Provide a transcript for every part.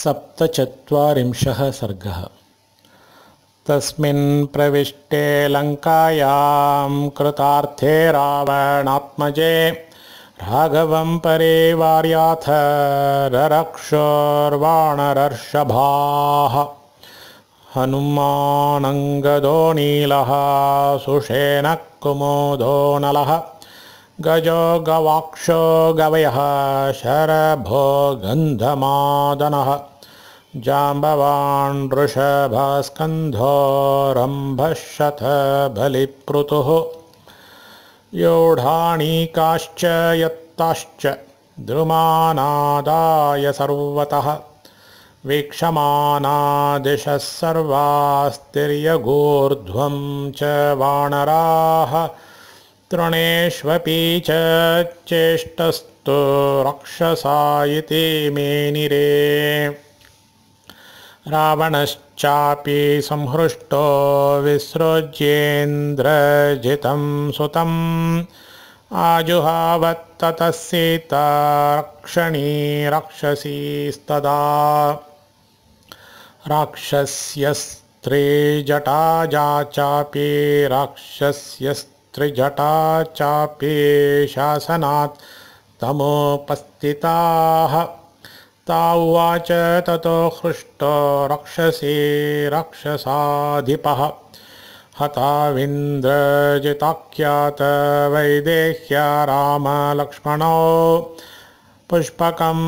सप्तचत्वारिंशः सर्गः तस्मिन् प्रविष्टे लङ्कायां कृतार्थे रावणात्मजे राघवं ररक्षोर्वाणरर्षभाः हनुमानङ्गदो नीलः कुमोदो नलः गजो गवाक्षो गवयः शरभो गन्धमादनः रम्भशथ बलिप्रुतुः योढाणीकाश्च यत्ताश्च द्रुमानादाय सर्वतः दिशः सर्वास्तिर्यघूर्ध्वं च वानराः तृणेष्वपि च चेष्टस्तु इति मेनिरे रावणश्चापि संहृष्टो विसृज्येन्द्रजितं सुतम् रक्षणी रक्षसीस्तदा राक्षस्यस्त्रे जटाजाचापि राक्षस्य त्रिजटा चापि शासनात् तमुपस्थिताः ता उवाच ततो हृष्टो रक्षसी रक्षसाधिपः वैदेह्या रामलक्ष्मणो पुष्पकं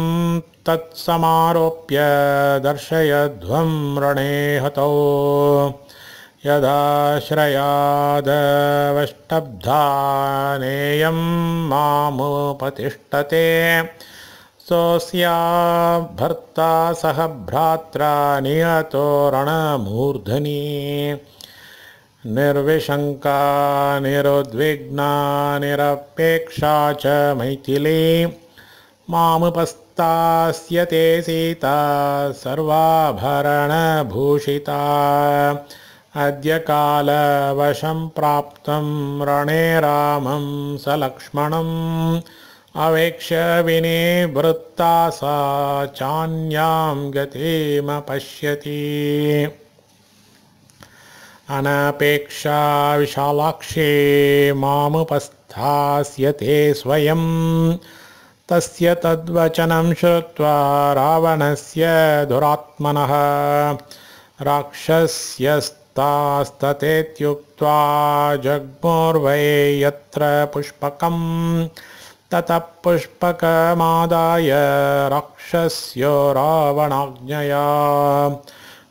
तत्समारोप्य दर्शयध्वं रणे हतौ यदाश्रयादवष्टब्धानेयं मामु मामुपतिष्ठते सोऽस्या भर्ता सह भ्रात्रा नियतोरणमूर्ध्नी निर्विशङ्का निरुद्विग्ना निरपेक्षा च मैथिली मामुपस्तास्यते सीता सर्वाभरणभूषिता अद्य प्राप्तं रणे रामं लक्ष्मणम् अवेक्ष्य विने वृत्ता सा चान्यां गतिमपश्यति अनपेक्षा विशालाक्षे मामुपस्थास्यते स्वयं तस्य तद्वचनं श्रुत्वा रावणस्य धुरात्मनः राक्षस्यस्त तास्ततेत्युक्त्वा जग्मुर्वै यत्र पुष्पकम् ततः पुष्पकमादाय राक्षस्य रावणाज्ञया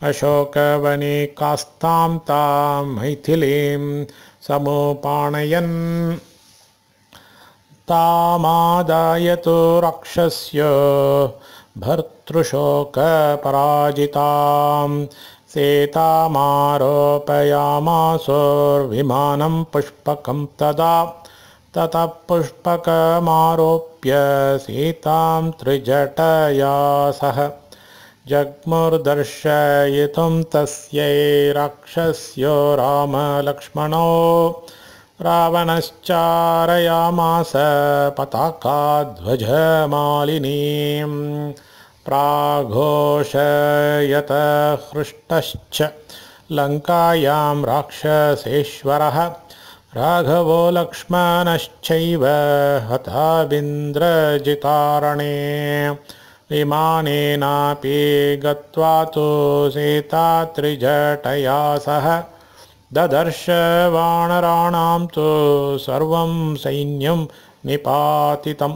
अशोकवनिकास्तां तां मैथिलीं समुपाणयन् तामादाय तु रक्षस्य भर्तृशोकपराजिताम् सीतामारोपयामासोर्विमानं पुष्पकं तदा ततः पुष्पकमारोप्य सीतां त्रिजटया सह जग्मुर्दर्शयितुं तस्यै राक्षस्यो रामलक्ष्मणो रावणश्चारयामास पताका हृष्टश्च लङ्कायां राक्षसेश्वरः राघवो लक्ष्मणश्चैव हताविन्द्रजितारणे विमानेनापि गत्वा तु त्रिजटया सह ददर्शवानराणां तु सर्वं सैन्यं निपातितम्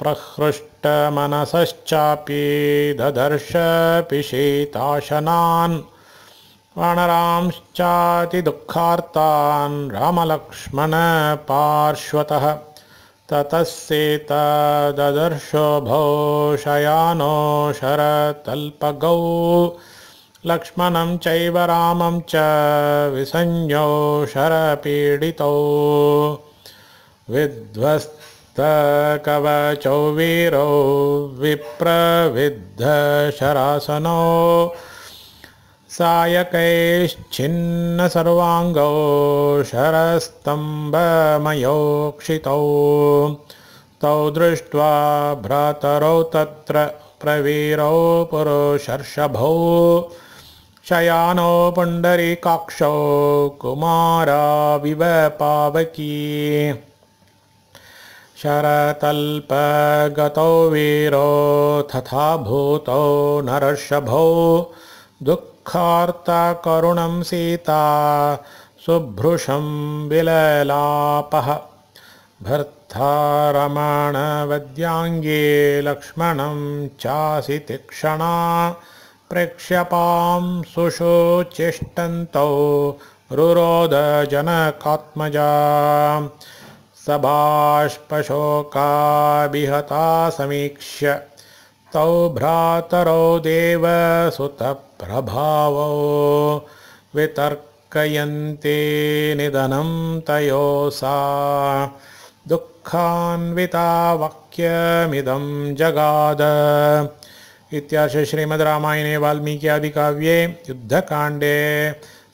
प्रहृष्ट ष्टमनसश्चापि ददर्शपिशीताशनान् वणरांश्चातिदुःखार्तान् रामलक्ष्मणपार्श्वतः ततः सेतदर्शोभौ शयानो शरतल्पगौ लक्ष्मणं चैव रामं च विसंज्ञो शरपीडितौ विध्व कवचौ विप्रविद्धशरासनो सायकैश्चिन्न सर्वाङ्गौ शरस्तम्भमयोक्षितौ तौ दृष्ट्वा भ्रातरौ तत्र प्रवीरौ पुरुषर्षभौ शयानौ पुण्डरीकाक्षौ कुमाराविव पावकी शरतल्पगतौ वीरो तथा भूतौ नर्षभौ दुःखार्तकरुणं सीता सुभृशं विललापः भर्ता रमणवद्याङ्गे लक्ष्मणं चासि तिक्षणा प्रेक्ष्यपां शुषुच्चिष्टन्तौ रुरोदजनकात्मजा सभाष्पशोकाभिहता समीक्ष्य तौ भ्रातरो देवसुतप्रभावो वितर्कयन्ति निधनं तयो सा दुःखान्विता वाक्यमिदं जगाद इत्याशि श्रीमद् रामायणे वाल्मीकिदिकाव्ये युद्धकाण्डे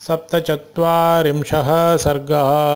सप्तचत्वारिंशः सर्गः